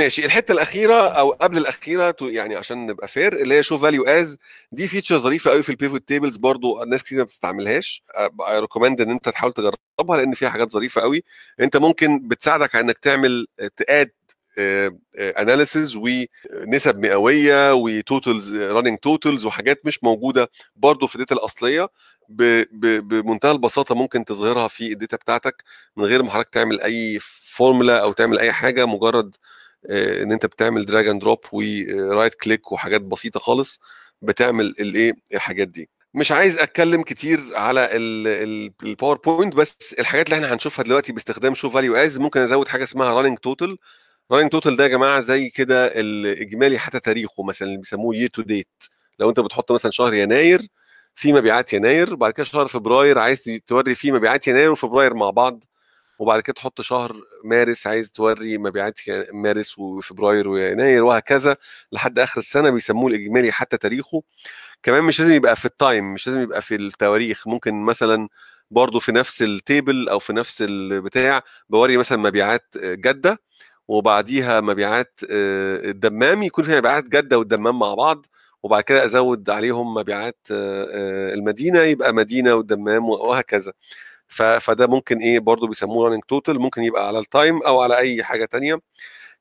ماشي الحته الاخيره او قبل الاخيره يعني عشان نبقى فير اللي هي شو فاليو از دي فيتشر ظريفه قوي في البيفوت تيبلز برضو ناس كتير ما بتستعملهاش اي ريكومند ان انت تحاول تجربها لان فيها حاجات ظريفه قوي انت ممكن بتساعدك على انك تعمل تاد آه، اناليسز آه، آه، ونسب مئويه وتوتلز رننج توتلز وحاجات مش موجوده برضو في الداتا الاصليه بمنتهى البساطه ممكن تظهرها في الداتا بتاعتك من غير ما حضرتك تعمل اي فورمولا او تعمل اي حاجه مجرد آه، ان انت بتعمل دراج اند دروب ورايت كليك وحاجات بسيطه خالص بتعمل الايه الحاجات دي مش عايز اتكلم كتير على الباوربوينت بس الحاجات اللي احنا هنشوفها دلوقتي باستخدام شو فاليو از ممكن ازود حاجه اسمها راننج توتال راننج توتال ده يا جماعه زي كده الاجمالي حتى تاريخه مثلا اللي بيسموه يير تو ديت لو انت بتحط مثلا شهر يناير في مبيعات يناير وبعد كده شهر فبراير عايز توري فيه مبيعات يناير وفبراير مع بعض وبعد كده تحط شهر مارس عايز توري مبيعات مارس وفبراير ويناير وهكذا لحد اخر السنه بيسموه الاجمالي حتى تاريخه كمان مش لازم يبقى في التايم مش لازم يبقى في التواريخ ممكن مثلا برضه في نفس التيبل او في نفس البتاع بوري مثلا مبيعات جده وبعديها مبيعات آه، الدمام يكون فيها مبيعات جده والدمام مع بعض وبعد كده ازود عليهم مبيعات آه، آه، المدينه يبقى مدينه والدمام وهكذا فده ممكن ايه برضو بيسموه راننج توتال ممكن يبقى على التايم او على اي حاجه تانية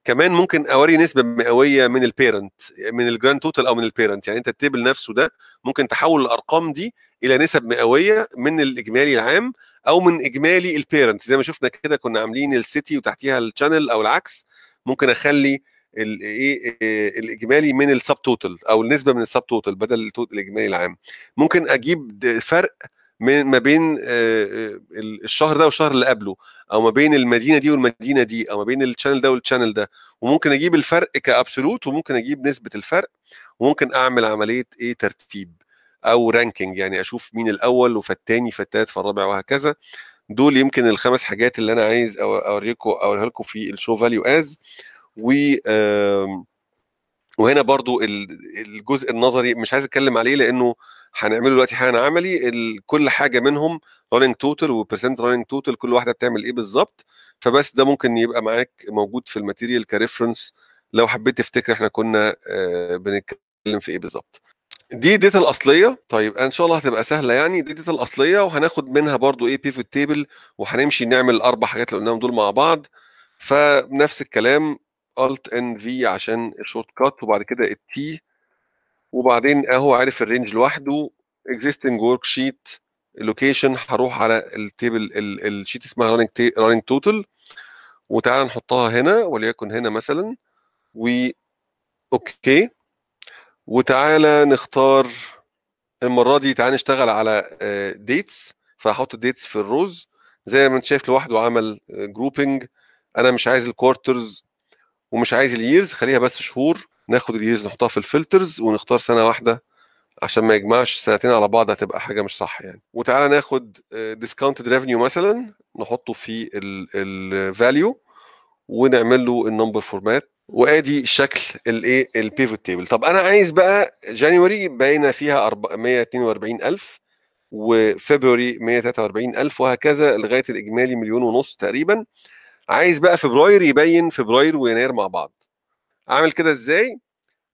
كمان ممكن اوري نسبه مئويه من البيرنت من الجراند توتال او من البيرنت يعني انت التيبل نفسه ده ممكن تحول الارقام دي الى نسب مئويه من الاجمالي العام او من اجمالي البيرنت زي ما شفنا كده كنا عاملين السيتي وتحتيها الشانل او العكس ممكن اخلي الايه آه، الاجمالي من السب توتال او النسبه من السب توتال بدل الاجمالي العام ممكن اجيب فرق من ما بين آه، آه، الشهر ده والشهر اللي قبله او ما بين المدينه دي والمدينه دي او ما بين الشانل ده والشانل ده وممكن اجيب الفرق كابسولوت وممكن اجيب نسبه الفرق وممكن اعمل عمليه ايه ترتيب او رانكينج يعني اشوف مين الاول فالتاني فالتالت فالرابع وهكذا دول يمكن الخمس حاجات اللي انا عايز اوريكم اوريها لكم في الشو فاليو از و آه وهنا برضو الجزء النظري مش عايز اتكلم عليه لانه هنعمله دلوقتي حالا عملي كل حاجه منهم راننج توتال وبرسنت راننج توتال كل واحده بتعمل ايه بالظبط فبس ده ممكن يبقى معاك موجود في الماتيريال كريفرنس لو حبيت تفتكر احنا كنا آه، بنتكلم في ايه بالظبط دي الداتا الاصليه طيب ان شاء الله هتبقى سهله يعني دي الداتا الاصليه وهناخد منها برضو ايه بيفوت تيبل وهنمشي نعمل الاربع حاجات اللي قلناهم دول مع بعض فنفس الكلام الت ان في عشان الشورت كات وبعد كده التي وبعدين اهو عارف الرينج لوحده اكزيستنج ورك شيت اللوكيشن هروح على التيبل الشيت اسمها رننج رننج توتال وتعالى نحطها هنا وليكن هنا مثلا و اوكي وتعالى نختار المره دي تعالى نشتغل على ديتس آه، فهحط الديتس في الروز زي ما انت شايف لوحده عمل جروبنج آه، انا مش عايز الكوارترز ومش عايز الييرز خليها بس شهور ناخد الييرز نحطها في الفلترز ونختار سنه واحده عشان ما يجمعش سنتين على بعض هتبقى حاجه مش صح يعني وتعالى ناخد ديسكاونتد آه، ريفينيو مثلا نحطه في الفاليو ونعمل له النمبر فورمات وادي شكل الايه البيفوت تيبل طب انا عايز بقى جانيوري باينه فيها 142000 وفبراير 143000 وهكذا لغايه الاجمالي مليون ونص تقريبا عايز بقى فبراير يبين فبراير ويناير مع بعض اعمل كده ازاي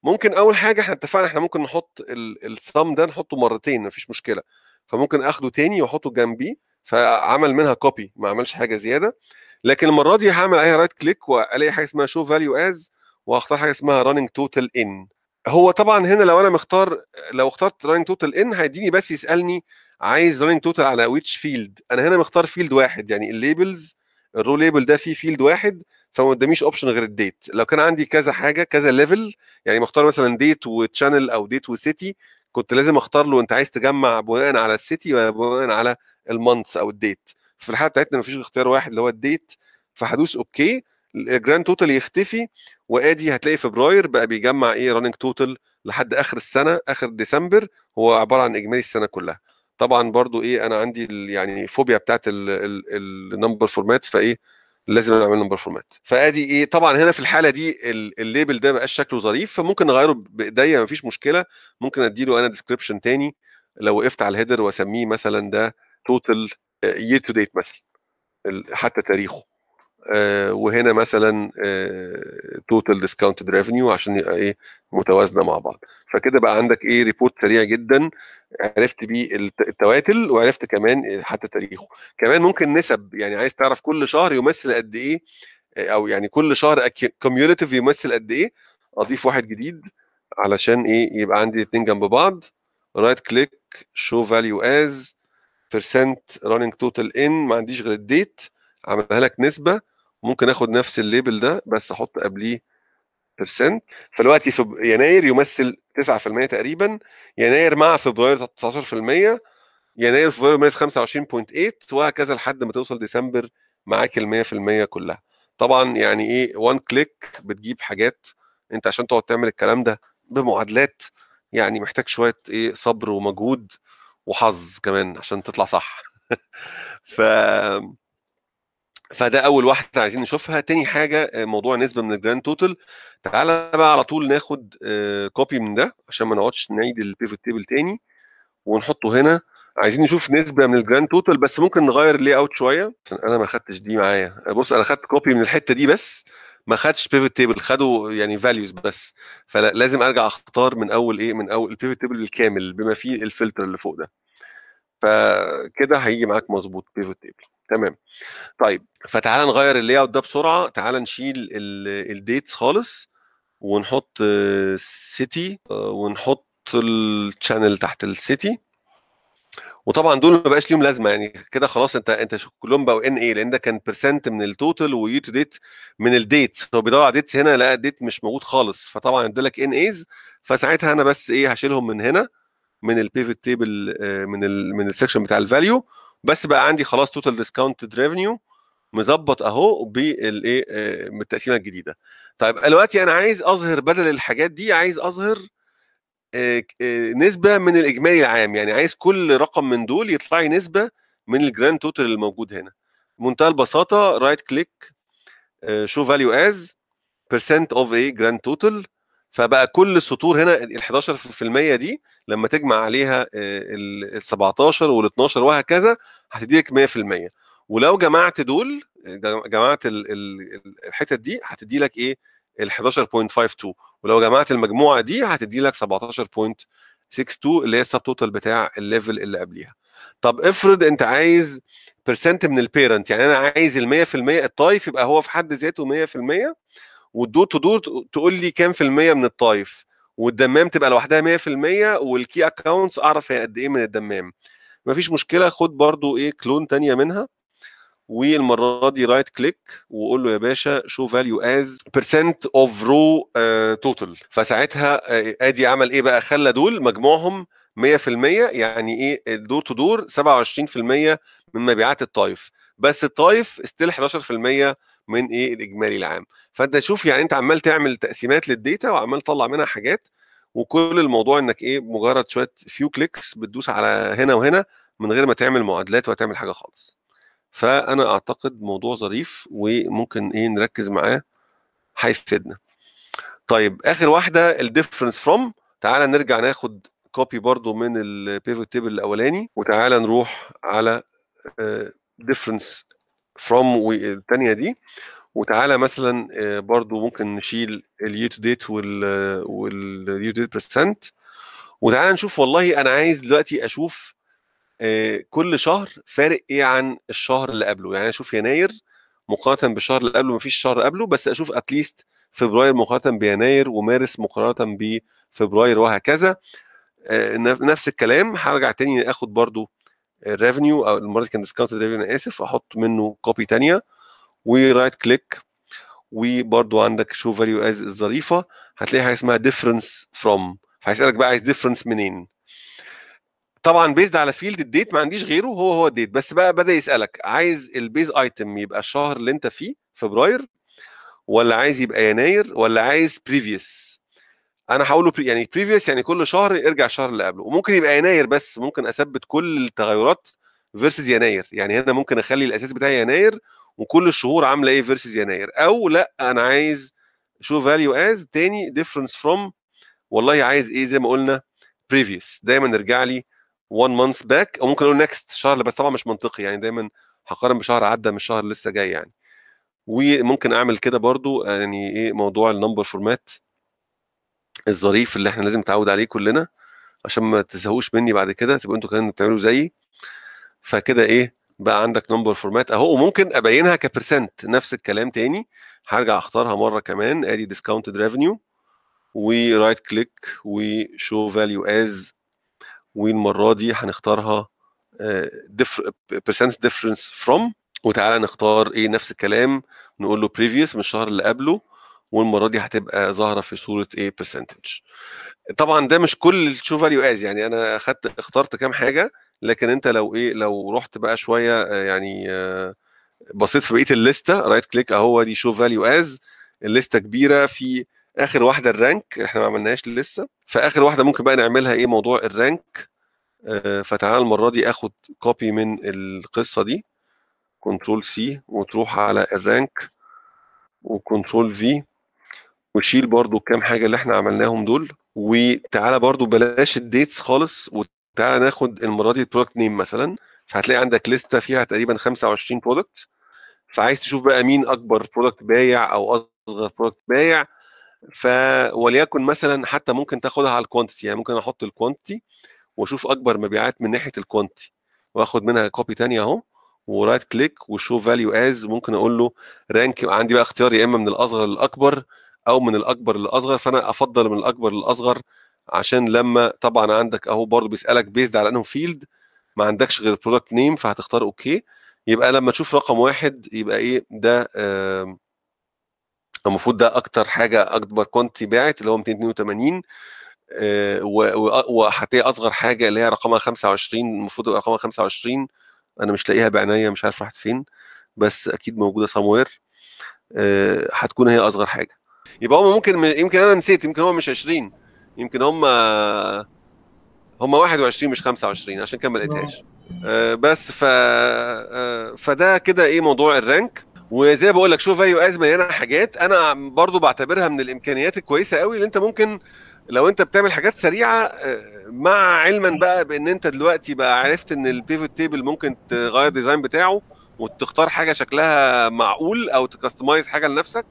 ممكن اول حاجه احنا اتفقنا احنا ممكن نحط الصم ده نحطه مرتين مفيش مشكله فممكن اخده تاني واحطه جنبيه فعمل منها كوبي ما عملش حاجه زياده لكن المره دي هعمل عليها رايت كليك والاقي حاجه اسمها شو فاليو از وهختار حاجه اسمها راننج توتال ان هو طبعا هنا لو انا مختار لو اخترت راننج توتال ان هيديني بس يسالني عايز راننج توتال على ويتش فيلد انا هنا مختار فيلد واحد يعني الليبلز الرو ليبل ده فيه فيلد واحد فما قداميش اوبشن غير الديت لو كان عندي كذا حاجه كذا ليفل يعني مختار مثلا ديت وتشانل او ديت وسيتي كنت لازم اختار له انت عايز تجمع بناء على السيتي ولا بناء على المانث او الديت في الحاله بتاعتنا مفيش اختيار واحد اللي هو الديت فهدوس اوكي الجراند توتال يختفي وادي هتلاقي فبراير بقى بيجمع ايه راننج توتال لحد اخر السنه اخر ديسمبر هو عباره عن اجمالي السنه كلها طبعا برضو ايه انا عندي يعني فوبيا بتاعت النمبر فورمات فايه لازم اعمل نمبر فورمات فادي ايه طبعا هنا في الحاله دي الليبل ده بقى شكله ظريف فممكن اغيره بايديا مفيش مشكله ممكن اديله انا ديسكربشن تاني لو وقفت على الهيدر واسميه مثلا ده توتال يير تو ديت مثلا حتى تاريخه آه، وهنا مثلا توتال ديسكاونتد ريفينيو عشان يبقى ايه متوازنه مع بعض فكده بقى عندك ايه ريبورت سريع جدا عرفت بيه التواتل وعرفت كمان حتى تاريخه كمان ممكن نسب يعني عايز تعرف كل شهر يمثل قد ايه آه، او يعني كل شهر كوميونيتيف يمثل قد ايه اضيف واحد جديد علشان ايه يبقى عندي الاثنين جنب بعض رايت كليك شو فاليو از بيرسنت راننج توتال ان ما عنديش غير الديت عملها لك نسبه ممكن اخد نفس الليبل ده بس احط قبليه بيرسنت فالوقت يناير يمثل 9% تقريبا يناير مع فبراير 19% يناير فبراير ماينس 25.8 وهكذا لحد ما توصل ديسمبر معاك ال 100% كلها طبعا يعني ايه وان كليك بتجيب حاجات انت عشان تقعد تعمل الكلام ده بمعادلات يعني محتاج شويه ايه صبر ومجهود وحظ كمان عشان تطلع صح ف فده اول واحده عايزين نشوفها تاني حاجه آه، موضوع نسبه من الجراند توتال تعالى بقى على طول ناخد كوبي آه، من ده عشان ما نقعدش نعيد البيفوت تيبل تاني ونحطه هنا عايزين نشوف نسبه من الجراند توتال بس ممكن نغير لي اوت شويه عشان انا ما خدتش دي معايا آه، بص انا خدت كوبي من الحته دي بس ما خدش بيفوت تيبل خدوا يعني فاليوز بس فلازم ارجع اختار من اول ايه من اول البيفوت تيبل الكامل بما فيه الفلتر اللي فوق ده فكده هيجي معاك مظبوط بيفوت تيبل تمام طيب فتعال نغير اللاي اوت ده بسرعه تعال نشيل الديتس خالص ونحط سيتي آه، ونحط الشانل تحت السيتي وطبعا دول ما بقاش ليهم لازمه يعني كده خلاص انت انت كلهم بقوا ان ايه لان ده كان بيرسنت من التوتال ويو تو ديت من الديت هو بيدور على ديتس هنا لقى ديت مش موجود خالص فطبعا ادالك ان ايز فساعتها انا بس ايه هشيلهم من هنا من البيفت تيبل آه، من الـ من السكشن بتاع الفاليو بس بقى عندي خلاص توتال ديسكاونتد ريفينيو مظبط اهو بالايه آه، بالتقسيمه الجديده طيب دلوقتي انا عايز اظهر بدل الحاجات دي عايز اظهر آه، آه، نسبه من الاجمالي العام يعني عايز كل رقم من دول يطلع لي نسبه من الجراند توتال الموجود هنا بمنتهى البساطه رايت كليك شو فاليو از بيرسنت اوف ايه جراند توتال فبقى كل السطور هنا ال 11% دي لما تجمع عليها آه، ال 17 وال 12 وهكذا هتديك 100% ولو جمعت دول جمعت الحتت دي هتدي لك ايه ال 11.52 ولو جمعت المجموعه دي هتدي لك 17.62 اللي هي السب توتال بتاع الليفل اللي قبليها طب افرض انت عايز بيرسنت من البيرنت يعني انا عايز ال 100% الطايف يبقى هو في حد ذاته 100% والدور تو دور تقول لي كام في الميه من الطايف والدمام تبقى لوحدها 100% والكي اكونتس اعرف هي قد ايه من الدمام مفيش مشكله خد برضو ايه كلون تانية منها والمره دي رايت كليك وقول له يا باشا شو فاليو از بيرسنت اوف رو توتال فساعتها آه، ادي عمل ايه بقى خلى دول مجموعهم 100% يعني ايه الدور تو دور 27% من مبيعات الطايف بس الطايف ستيل 11% من ايه الاجمالي العام فانت شوف يعني انت عمال تعمل تقسيمات للديتا وعمال تطلع منها حاجات وكل الموضوع انك ايه مجرد شويه فيو كليكس بتدوس على هنا وهنا من غير ما تعمل معادلات وتعمل حاجه خالص فانا اعتقد موضوع ظريف وممكن ايه نركز معاه هيفيدنا طيب اخر واحده الديفرنس فروم تعالى نرجع ناخد كوبي برضو من البيفوت تيبل الاولاني وتعالى نروح على ديفرنس آه، فروم الثانيه دي وتعالى مثلا آه، برضو ممكن نشيل اليو تو ديت واليو ديت برسنت وتعالى نشوف والله انا عايز دلوقتي اشوف آه، كل شهر فارق ايه عن الشهر اللي قبله يعني اشوف يناير مقارنه بالشهر اللي قبله مفيش شهر قبله بس اشوف اتليست فبراير مقارنه بيناير ومارس مقارنه بفبراير وهكذا آه، نفس الكلام هرجع تاني اخد برضو الريفنيو او المره دي كان ديسكاونت ريفينيو انا اسف احط منه كوبي ثانيه ورايت كليك وبرده عندك شو فاليو از الظريفه هتلاقي حاجه اسمها ديفرنس فروم فهيسالك بقى عايز ديفرنس منين طبعا بيزد على فيلد الديت ما عنديش غيره هو هو الديت بس بقى بدا يسالك عايز البيز ايتم يبقى الشهر اللي انت فيه فبراير ولا عايز يبقى يناير ولا عايز بريفيوس انا هقوله يعني بريفيوس يعني كل شهر ارجع الشهر اللي قبله وممكن يبقى يناير بس ممكن اثبت كل التغيرات فيرسز يناير يعني هنا ممكن اخلي الاساس بتاعي يناير وكل الشهور عامله ايه فيرسز يناير او لا انا عايز شو فاليو از تاني ديفرنس فروم والله عايز ايه زي ما قلنا بريفيوس دايما ارجع لي 1 مانث باك او ممكن اقول نكست شهر بس طبعا مش منطقي يعني دايما هقارن بشهر عدى من الشهر اللي لسه جاي يعني وممكن اعمل كده برضو يعني ايه موضوع النمبر فورمات الظريف اللي احنا لازم نتعود عليه كلنا عشان ما تزهقوش مني بعد كده تبقوا انتوا كمان بتعملوا زيي فكده ايه بقى عندك نمبر فورمات اهو وممكن ابينها كبرسنت نفس الكلام تاني هرجع اختارها مره كمان ادي ديسكاونتد ريفينيو ورايت كليك وشو فاليو از والمره دي هنختارها برسنت ديفرنس فروم وتعالى نختار ايه نفس الكلام نقول له بريفيوس من الشهر اللي قبله والمره دي هتبقى ظاهره في صوره ايه برسنتج طبعا ده مش كل الشو فاليو از يعني انا اخدت اخترت كام حاجه لكن انت لو ايه لو رحت بقى شويه آه، يعني آه، بصيت في بقيه الليسته رايت كليك اهو دي شو فاليو از الليسته كبيره في اخر واحده الرانك احنا ما عملناهاش لسه فاخر واحده ممكن بقى نعملها ايه موضوع الرانك آه، فتعال المره دي اخد كوبي من القصه دي كنترول سي وتروح على الرانك وكنترول في وشيل برضو كام حاجه اللي احنا عملناهم دول وتعالى برضو بلاش الديتس خالص وتعالى ناخد المره دي البرودكت نيم مثلا فهتلاقي عندك لسته فيها تقريبا 25 برودكت فعايز تشوف بقى مين اكبر برودكت بايع او اصغر برودكت بايع ف وليكن مثلا حتى ممكن تاخدها على الكوانتيتي يعني ممكن احط الكوانتيتي واشوف اكبر مبيعات من ناحيه الكوانتيتي واخد منها كوبي ثانيه اهو ورايت كليك وشو فاليو از ممكن اقول له رانك عندي بقى اختيار يا اما من الاصغر للاكبر او من الاكبر للاصغر فانا افضل من الاكبر للاصغر عشان لما طبعا عندك اهو برضه بيسالك بيزد على انه فيلد ما عندكش غير برودكت نيم فهتختار اوكي يبقى لما تشوف رقم واحد يبقى ايه ده المفروض ده اكتر حاجه اكبر كوانتي باعت اللي هو 282 آه، وهتلاقي اصغر حاجه اللي هي رقمها 25 المفروض يبقى رقمها 25 انا مش لاقيها بعينيا مش عارف راحت فين بس اكيد موجوده سموير آه، هتكون هي اصغر حاجه يبقى هم ممكن يمكن انا نسيت يمكن هم مش 20 يمكن هم هم 21 مش 25 عشان كده ما آه. لقيتهاش آه، بس ف آه، فده كده ايه موضوع الرانك وزي ما بقول لك شوف فاليو از مليانه حاجات انا برضو بعتبرها من الامكانيات الكويسه قوي اللي انت ممكن لو انت بتعمل حاجات سريعه مع علما بقى بان انت دلوقتي بقى عرفت ان البيفوت تيبل ممكن تغير ديزاين بتاعه وتختار حاجه شكلها معقول او تكستمايز حاجه لنفسك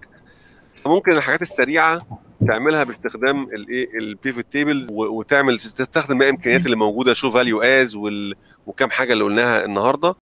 فممكن الحاجات السريعه تعملها باستخدام الايه البيفوت تيبلز وتعمل تستخدم بقى الامكانيات اللي موجوده شو فاليو از وكم حاجه اللي قلناها النهارده